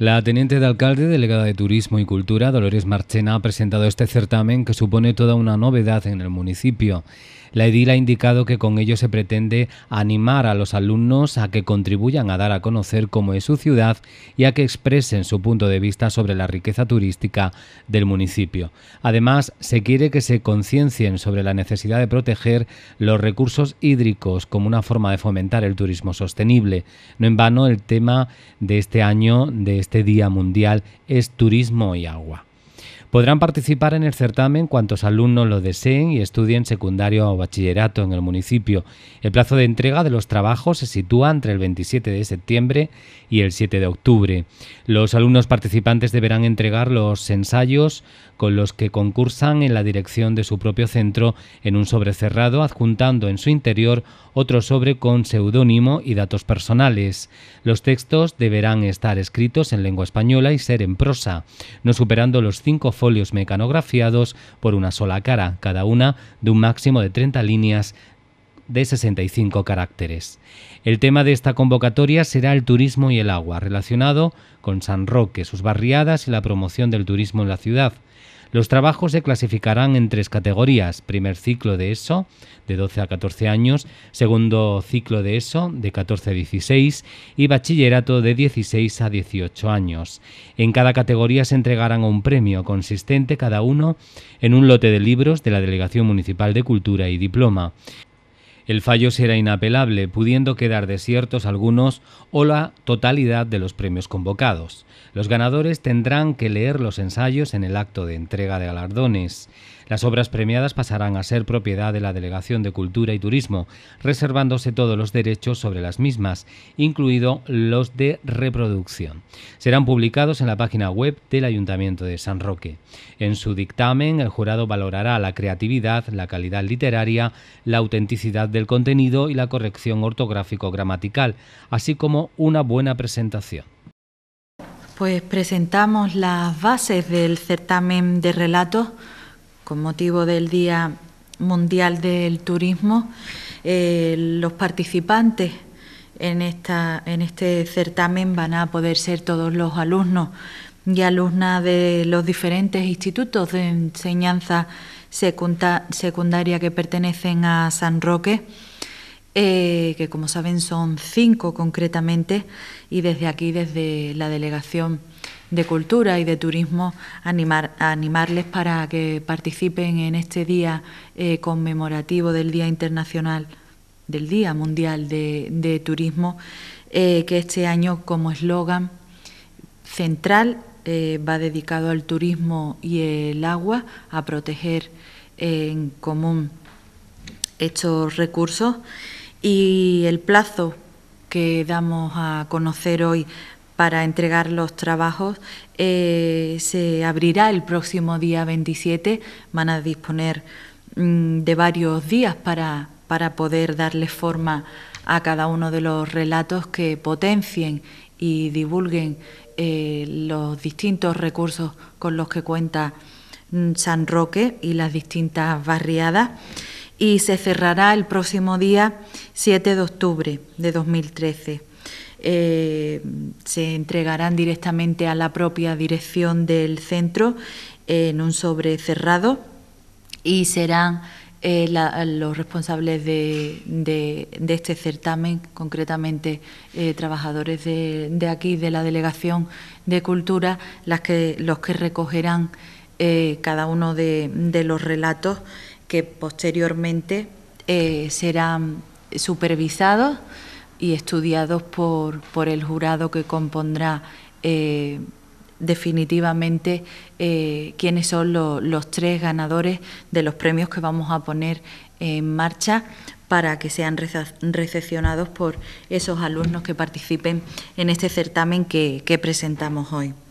La teniente de alcalde, delegada de Turismo y Cultura, Dolores Marchena, ha presentado este certamen que supone toda una novedad en el municipio. La edil ha indicado que con ello se pretende animar a los alumnos a que contribuyan a dar a conocer cómo es su ciudad y a que expresen su punto de vista sobre la riqueza turística del municipio. Además, se quiere que se conciencien sobre la necesidad de proteger los recursos hídricos como una forma de fomentar el turismo sostenible. No en vano el tema de este año, de este Día Mundial, es turismo y agua. Podrán participar en el certamen cuantos alumnos lo deseen y estudien secundario o bachillerato en el municipio. El plazo de entrega de los trabajos se sitúa entre el 27 de septiembre y el 7 de octubre. Los alumnos participantes deberán entregar los ensayos con los que concursan en la dirección de su propio centro en un sobre cerrado, adjuntando en su interior otro sobre con seudónimo y datos personales. Los textos deberán estar escritos en lengua española y ser en prosa, no superando los cinco folios mecanografiados por una sola cara, cada una de un máximo de 30 líneas de 65 caracteres. El tema de esta convocatoria será el turismo y el agua, relacionado con San Roque, sus barriadas y la promoción del turismo en la ciudad. Los trabajos se clasificarán en tres categorías. Primer ciclo de ESO, de 12 a 14 años. Segundo ciclo de ESO, de 14 a 16. Y bachillerato de 16 a 18 años. En cada categoría se entregarán un premio consistente cada uno en un lote de libros de la Delegación Municipal de Cultura y Diploma. El fallo será inapelable, pudiendo quedar desiertos algunos o la totalidad de los premios convocados. Los ganadores tendrán que leer los ensayos en el acto de entrega de galardones. Las obras premiadas pasarán a ser propiedad de la Delegación de Cultura y Turismo, reservándose todos los derechos sobre las mismas, incluidos los de reproducción. Serán publicados en la página web del Ayuntamiento de San Roque. En su dictamen, el jurado valorará la creatividad, la calidad literaria, la autenticidad de ...el contenido y la corrección ortográfico-gramatical, así como una buena presentación. Pues presentamos las bases del certamen de relatos con motivo del Día Mundial del Turismo. Eh, los participantes en, esta, en este certamen van a poder ser todos los alumnos y alumnas de los diferentes institutos de enseñanza secundaria que pertenecen a San Roque, eh, que como saben son cinco concretamente, y desde aquí, desde la Delegación de Cultura y de Turismo, animar, animarles para que participen en este día eh, conmemorativo del Día Internacional, del Día Mundial de, Turismo, eh, que este año como eslogan central eh, va dedicado al turismo y el agua, a proteger en común estos recursos y el plazo que damos a conocer hoy para entregar los trabajos eh, se abrirá el próximo día 27. Van a disponer mm, de varios días para, para poder darle forma a cada uno de los relatos que potencien y divulguen eh, los distintos recursos con los que cuenta mm, San Roque y las distintas barriadas y se cerrará el próximo día 7 de octubre de 2013. Eh, se entregarán directamente a la propia dirección del centro en un sobre cerrado y serán eh, los responsables de, este certamen, concretamente eh, trabajadores de, aquí, de la Delegación de Cultura, los que recogerán eh, cada uno de, los relatos que posteriormente serán supervisados y estudiados por, por el jurado que compondrá definitivamente eh, quiénes son los tres ganadores de los premios que vamos a poner en marcha para que sean recepcionados por esos alumnos que participen en este certamen que presentamos hoy.